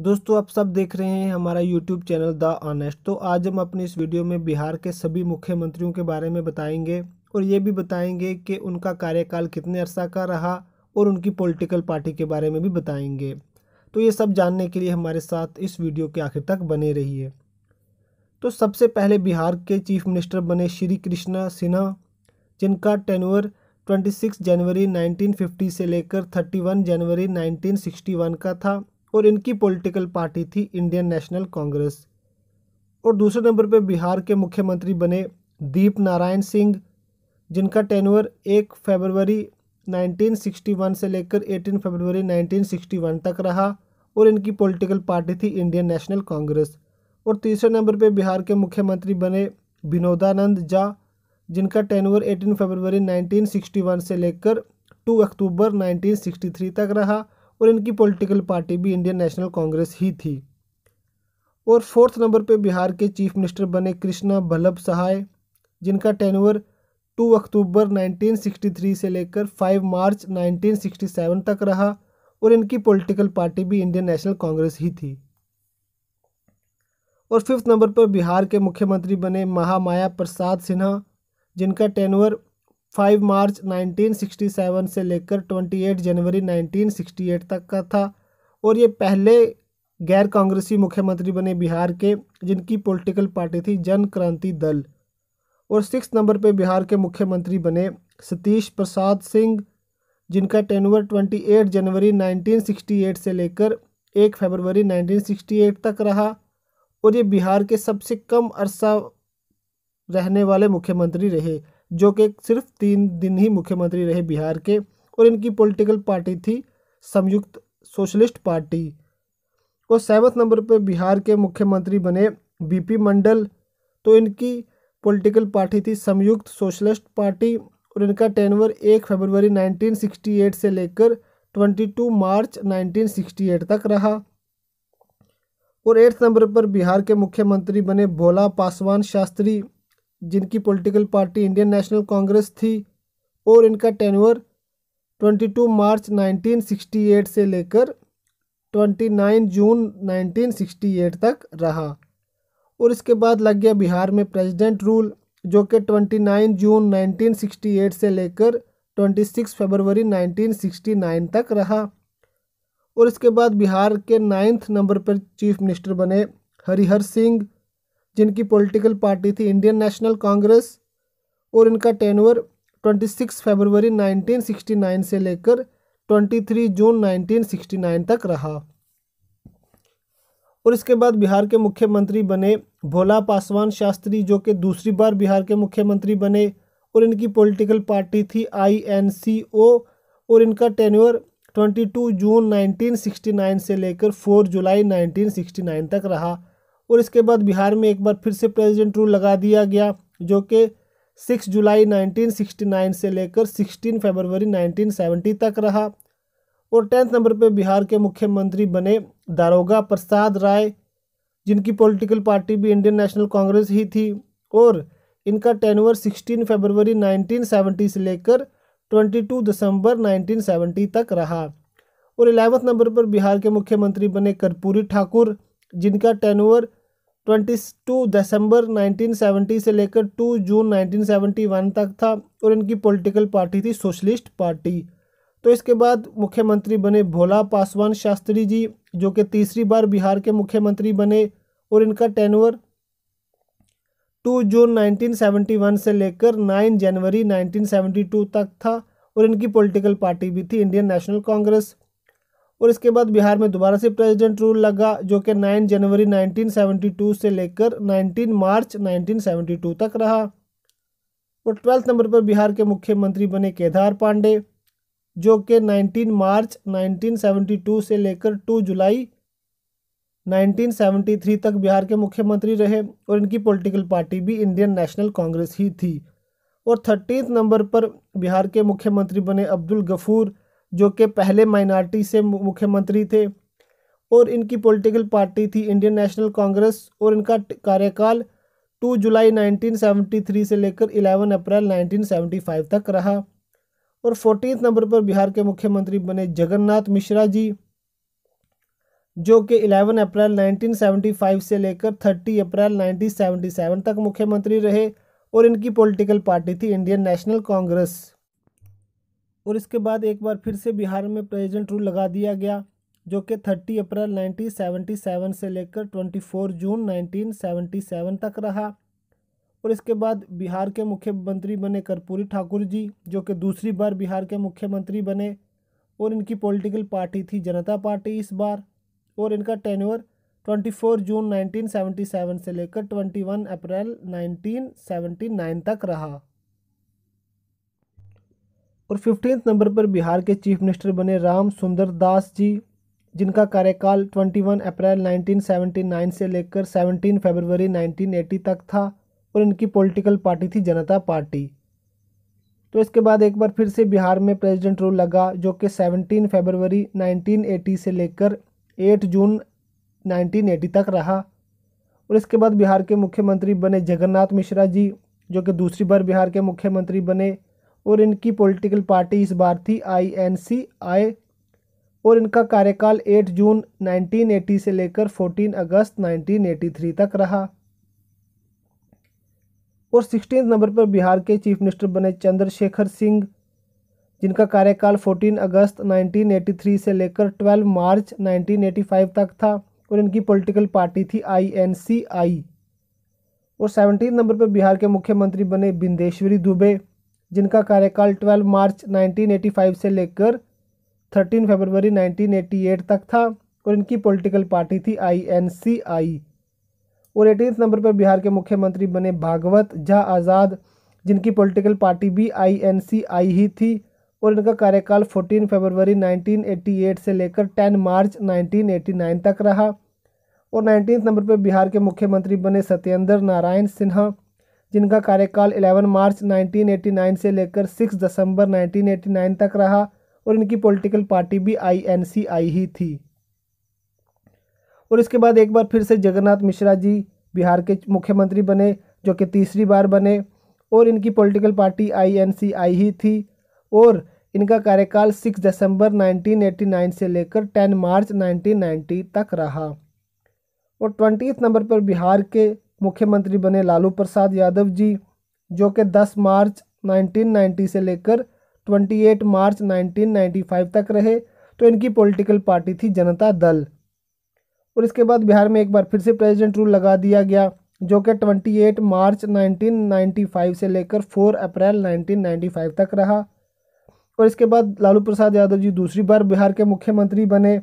दोस्तों आप सब देख रहे हैं हमारा यूट्यूब चैनल द ऑनेस्ट तो आज हम अपने इस वीडियो में बिहार के सभी मुख्यमंत्रियों के बारे में बताएंगे और ये भी बताएंगे कि उनका कार्यकाल कितने अरसा का रहा और उनकी पॉलिटिकल पार्टी के बारे में भी बताएंगे तो ये सब जानने के लिए हमारे साथ इस वीडियो के आखिर तक बने रहिए तो सबसे पहले बिहार के चीफ मिनिस्टर बने श्री कृष्णा सिन्हा जिनका टेनवर 26 जनवरी 1950 से लेकर 31 जनवरी 1961 का था और इनकी पॉलिटिकल पार्टी थी इंडियन नेशनल कांग्रेस और दूसरे नंबर पर बिहार के मुख्यमंत्री बने दीप नारायण सिंह जिनका टेनवर एक फरवरी 1961 से लेकर 18 फरवरी 1961 तक रहा और इनकी पॉलिटिकल पार्टी थी इंडियन नेशनल कांग्रेस और तीसरे नंबर पे बिहार के मुख्यमंत्री बने विनोदानंद झा जिनका टेनवर 18 फरवरी 1961 से लेकर 2 अक्टूबर 1963 तक रहा और इनकी पॉलिटिकल पार्टी भी इंडियन नेशनल कांग्रेस ही थी और फोर्थ नंबर पे बिहार के चीफ मिनिस्टर बने कृष्णा बल्लभ सहाय जिनका टेनवर 2 अक्टूबर 1963 से लेकर 5 मार्च 1967 तक रहा और इनकी पॉलिटिकल पार्टी भी इंडियन नेशनल कांग्रेस ही थी और फिफ्थ नंबर पर बिहार के मुख्यमंत्री बने महामाया प्रसाद सिन्हा जिनका टेनवर फाइव मार्च 1967 से लेकर 28 जनवरी 1968 तक का था और ये पहले गैर कांग्रेसी मुख्यमंत्री बने बिहार के जिनकी पॉलिटिकल पार्टी थी जन क्रांति दल और सिक्स नंबर पे बिहार के मुख्यमंत्री बने सतीश प्रसाद सिंह जिनका टेनवर 28 जनवरी 1968 से लेकर 1 फरवरी 1968 तक रहा और ये बिहार के सबसे कम अरसा रहने वाले मुख्यमंत्री रहे जो कि सिर्फ तीन दिन ही मुख्यमंत्री रहे बिहार के और इनकी पॉलिटिकल पार्टी थी संयुक्त सोशलिस्ट पार्टी और सेवन्थ नंबर पर बिहार के मुख्यमंत्री बने बीपी मंडल तो इनकी पॉलिटिकल पार्टी थी संयुक्त सोशलिस्ट पार्टी और इनका टेनवर एक फरवरी 1968 से लेकर 22 मार्च 1968 तक रहा और एट्थ नंबर पर बिहार के मुख्यमंत्री बने भोला पासवान शास्त्री जिनकी political party Indian National Congress थी और इनका टेनवर 22 मार्च 1968 से लेकर 29 जून 1968 तक रहा और इसके बाद लग गया बिहार में प्रेसिडेंट रूल जो कि 29 जून 1968 से लेकर 26 फरवरी 1969 तक रहा और इसके बाद बिहार के नाइन्थ नंबर पर चीफ मिनिस्टर बने हरिहर सिंह जिनकी पॉलिटिकल पार्टी थी इंडियन नेशनल कांग्रेस और इनका टेनवर 26 फरवरी 1969 से लेकर 23 जून 1969 तक रहा और इसके बाद बिहार के मुख्यमंत्री बने भोला पासवान शास्त्री जो कि दूसरी बार बिहार के मुख्यमंत्री बने और इनकी पॉलिटिकल पार्टी थी आईएनसीओ और इनका टेन्योर 22 जून 1969 से लेकर 4 जुलाई 1969 तक रहा और इसके बाद बिहार में एक बार फिर से प्रेजिडेंट रूल लगा दिया गया जो कि six July nineteen sixty nine से लेकर फेबरवरी फरवरी सेवेंटी तक रहा और टेंथ नंबर पे बिहार के मुख्यमंत्री बने दारोगा प्रसाद राय जिनकी पॉलिटिकल पार्टी भी इंडियन नेशनल कांग्रेस ही थी और इनका टेनवर 16 फरवरी 1970 से लेकर 22 दिसंबर 1970 तक रहा और इलेवंथ नंबर पर बिहार के मुख्यमंत्री बने कर्पूरी ठाकुर जिनका टेनवर ट्वेंटी टू दिसंबर 1970 से लेकर 2 जून 1971 तक था और इनकी पॉलिटिकल पार्टी थी सोशलिस्ट पार्टी तो इसके बाद मुख्यमंत्री बने भोला पासवान शास्त्री जी जो कि तीसरी बार बिहार के मुख्यमंत्री बने और इनका टेनवर 2 जून 1971 से लेकर 9 जनवरी 1972 तक था और इनकी पॉलिटिकल पार्टी भी थी इंडियन नेशनल कांग्रेस और इसके बाद बिहार में दोबारा से प्रेसिडेंट रूल लगा जो कि 9 जनवरी 1972 से लेकर 19 मार्च 1972 तक रहा और ट्वेल्थ नंबर पर बिहार के मुख्यमंत्री बने केदार पांडे जो कि 19 मार्च 1972 से लेकर 2 जुलाई 1973 तक बिहार के मुख्यमंत्री रहे और इनकी पॉलिटिकल पार्टी भी इंडियन नेशनल कांग्रेस ही थी और थर्टीन नंबर पर बिहार के मुख्यमंत्री बने अब्दुल गफूर जो कि पहले माइनॉरिटी से मुख्यमंत्री थे और इनकी पॉलिटिकल पार्टी थी इंडियन नेशनल कांग्रेस और इनका कार्यकाल 2 जुलाई 1973 से लेकर 11 अप्रैल 1975 तक रहा और फोर्टीन नंबर पर बिहार के मुख्यमंत्री बने जगन्नाथ मिश्रा जी जो कि 11 अप्रैल 1975 से लेकर 30 अप्रैल 1977 तक मुख्यमंत्री रहे और इनकी पॉलिटिकल पार्टी थी इंडियन नेशनल कांग्रेस और इसके बाद एक बार फिर से बिहार में प्रेजेंट रूल लगा दिया गया जो कि 30 अप्रैल 1977 से लेकर 24 जून 1977 तक रहा और इसके बाद बिहार के मुख्यमंत्री बने कर्पूरी ठाकुर जी जो कि दूसरी बार बिहार के मुख्यमंत्री बने और इनकी पॉलिटिकल पार्टी थी जनता पार्टी इस बार और इनका टेन्योर 24 जून 1977 से लेकर 21 अप्रैल 1979 तक रहा और फिफ्टीन नंबर पर बिहार के चीफ मिनिस्टर बने राम सुंदर दास जी जिनका कार्यकाल 21 अप्रैल 1979 से लेकर 17 फरवरी 1980 तक था और इनकी पॉलिटिकल पार्टी थी जनता पार्टी तो इसके बाद एक बार फिर से बिहार में प्रेसिडेंट रूल लगा जो कि 17 फरवरी 1980 से लेकर 8 जून 1980 तक रहा और इसके बाद बिहार के मुख्यमंत्री बने जगन्नाथ मिश्रा जी जो कि दूसरी बार बिहार के मुख्यमंत्री बने और इनकी पॉलिटिकल पार्टी इस बार थी आई एन सी आई और इनका कार्यकाल 8 जून 1980 से लेकर 14 अगस्त 1983 तक रहा और सिक्सटीन नंबर पर बिहार के चीफ मिनिस्टर बने चंद्रशेखर सिंह जिनका कार्यकाल 14 अगस्त 1983 से लेकर 12 मार्च 1985 तक था और इनकी पॉलिटिकल पार्टी थी आईएनसीआई और सेवनटीन नंबर पर बिहार के मुख्यमंत्री बने बिंदेश्वरी दुबे जिनका कार्यकाल 12 मार्च 1985 से लेकर 13 फरवरी 1988 तक था और इनकी पॉलिटिकल पार्टी थी आईएनसीआई और एटीन नंबर पर बिहार के मुख्यमंत्री बने भागवत झा आज़ाद जिनकी पॉलिटिकल पार्टी भी आईएनसीआई ही थी और इनका कार्यकाल 14 फरवरी 1988 से लेकर 10 मार्च 1989 तक रहा और नाइनटीन नंबर पर बिहार के मुख्यमंत्री बने सत्येंद्र नारायण सिन्हा जिनका कार्यकाल 11 मार्च 1989 से लेकर 6 दिसंबर 1989 तक रहा और इनकी पॉलिटिकल पार्टी भी आईएनसी आई ही थी और इसके बाद एक बार फिर से जगन्नाथ मिश्रा जी बिहार के मुख्यमंत्री बने जो कि तीसरी बार बने और इनकी पॉलिटिकल पार्टी आईएनसी आई ही थी और इनका कार्यकाल 6 दिसंबर 1989 से लेकर 10 मार्च 1990 तक रहा और ट्वेंटी नंबर पर बिहार के मुख्यमंत्री बने लालू प्रसाद यादव जी जो कि 10 मार्च 1990 से लेकर 28 मार्च 1995 तक रहे तो इनकी पॉलिटिकल पार्टी थी जनता दल और इसके बाद बिहार में एक बार फिर से प्रेसिडेंट रूल लगा दिया गया जो कि 28 मार्च 1995 से लेकर 4 अप्रैल 1995 तक रहा और इसके बाद लालू प्रसाद यादव जी दूसरी बार बिहार के मुख्यमंत्री बने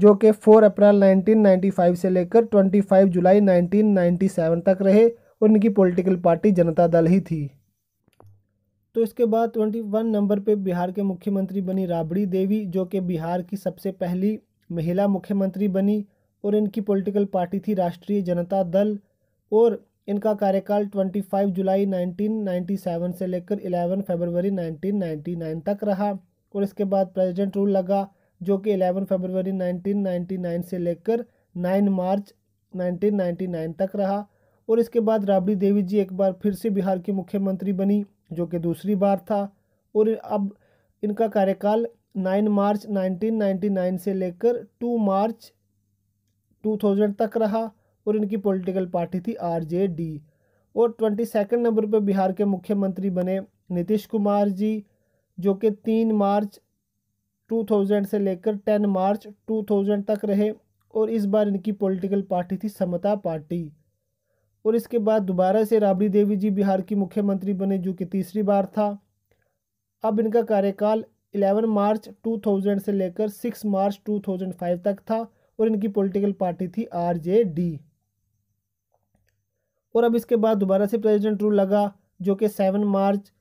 जो कि 4 अप्रैल 1995 से लेकर 25 जुलाई 1997 तक रहे उनकी पॉलिटिकल पार्टी जनता दल ही थी तो इसके बाद 21 नंबर पे बिहार के मुख्यमंत्री बनी राबड़ी देवी जो कि बिहार की सबसे पहली महिला मुख्यमंत्री बनी और इनकी पॉलिटिकल पार्टी थी राष्ट्रीय जनता दल और इनका कार्यकाल 25 जुलाई 1997 से लेकर 11 फरवरी 1999 तक रहा और इसके बाद प्रेसिडेंट रूल लगा जो कि 11 फरवरी 1999 से लेकर 9 मार्च 1999 तक रहा और इसके बाद राबड़ी देवी जी एक बार फिर से बिहार की मुख्यमंत्री बनी जो कि दूसरी बार था और अब इनका कार्यकाल 9 मार्च 1999 से लेकर 2 मार्च 2000 तक रहा और इनकी पॉलिटिकल पार्टी थी आरजेडी और ट्वेंटी सेकेंड नंबर पर बिहार के मुख्यमंत्री बने नीतीश कुमार जी जो कि तीन मार्च 2000 से लेकर 10 मार्च 2000 तक रहे और इस बार इनकी पॉलिटिकल पार्टी थी समता पार्टी और इसके बाद दोबारा से राबड़ी देवी जी बिहार की मुख्यमंत्री बने जो कि तीसरी बार था अब इनका कार्यकाल 11 मार्च 2000 से लेकर 6 मार्च 2005 तक था और इनकी पॉलिटिकल पार्टी थी आरजेडी और अब इसके बाद दोबारा से प्रेजिडेंट रूल लगा जो कि सेवन मार्च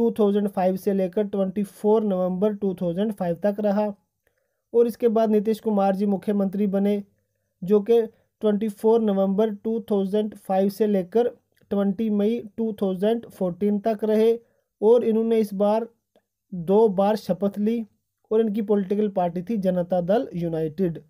2005 से लेकर 24 नवंबर 2005 तक रहा और इसके बाद नीतीश कुमार जी मुख्यमंत्री बने जो कि 24 नवंबर 2005 से लेकर 20 मई 2014 तक रहे और इन्होंने इस बार दो बार शपथ ली और इनकी पॉलिटिकल पार्टी थी जनता दल यूनाइटेड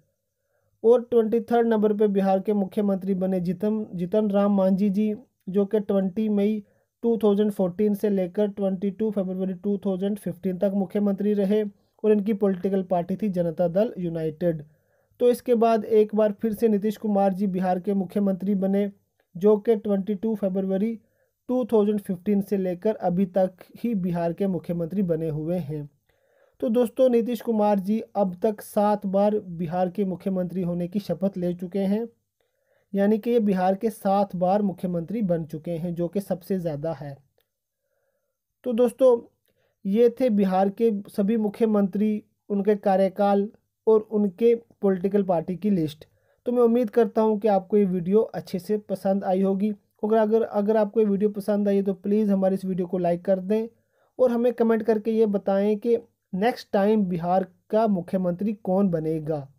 और ट्वेंटी थर्ड नंबर पर बिहार के मुख्यमंत्री बने जितन जितन राम मांझी जी जो कि ट्वेंटी मई 2014 से लेकर 22 फरवरी 2015 तक मुख्यमंत्री रहे और इनकी पॉलिटिकल पार्टी थी जनता दल यूनाइटेड तो इसके बाद एक बार फिर से नीतीश कुमार जी बिहार के मुख्यमंत्री बने जो कि 22 फरवरी 2015 से लेकर अभी तक ही बिहार के मुख्यमंत्री बने हुए हैं तो दोस्तों नीतीश कुमार जी अब तक सात बार बिहार के मुख्यमंत्री होने की शपथ ले चुके हैं यानी कि ये बिहार के सात बार मुख्यमंत्री बन चुके हैं जो कि सबसे ज़्यादा है तो दोस्तों ये थे बिहार के सभी मुख्यमंत्री उनके कार्यकाल और उनके पॉलिटिकल पार्टी की लिस्ट तो मैं उम्मीद करता हूँ कि आपको ये वीडियो अच्छे से पसंद आई होगी अगर अगर अगर आपको ये वीडियो पसंद आई है तो प्लीज़ हमारे इस वीडियो को लाइक कर दें और हमें कमेंट करके ये बताएं कि नेक्स्ट टाइम बिहार का मुख्यमंत्री कौन बनेगा